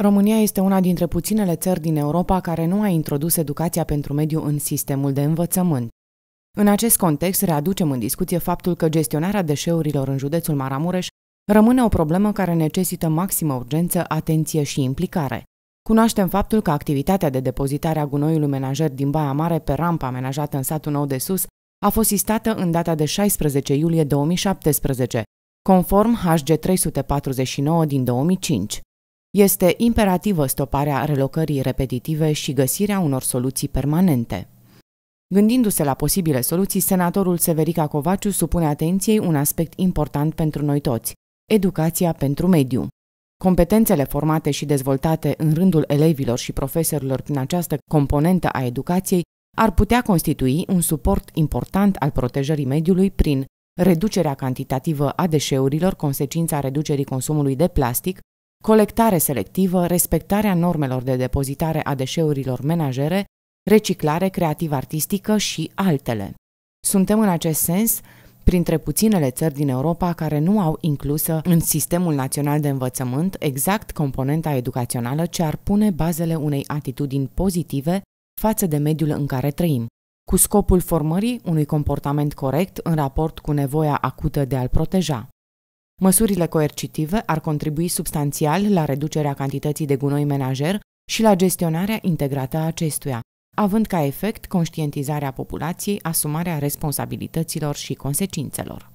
România este una dintre puținele țări din Europa care nu a introdus educația pentru mediu în sistemul de învățământ. În acest context, readucem în discuție faptul că gestionarea deșeurilor în județul Maramureș rămâne o problemă care necesită maximă urgență, atenție și implicare. Cunoaștem faptul că activitatea de depozitare a gunoiului menajer din Baia Mare pe rampa amenajată în satul Nou de Sus a fost istată în data de 16 iulie 2017, conform HG 349 din 2005. Este imperativă stoparea relocării repetitive și găsirea unor soluții permanente. Gândindu-se la posibile soluții, senatorul Severica Covaciu supune atenției un aspect important pentru noi toți, educația pentru mediu. Competențele formate și dezvoltate în rândul elevilor și profesorilor prin această componentă a educației ar putea constitui un suport important al protejării mediului prin reducerea cantitativă a deșeurilor, consecința reducerii consumului de plastic, colectare selectivă, respectarea normelor de depozitare a deșeurilor menajere, reciclare creativ-artistică și altele. Suntem în acest sens printre puținele țări din Europa care nu au inclusă în sistemul național de învățământ exact componenta educațională ce ar pune bazele unei atitudini pozitive față de mediul în care trăim, cu scopul formării unui comportament corect în raport cu nevoia acută de a-l proteja. Măsurile coercitive ar contribui substanțial la reducerea cantității de gunoi menajer și la gestionarea integrată a acestuia, având ca efect conștientizarea populației, asumarea responsabilităților și consecințelor.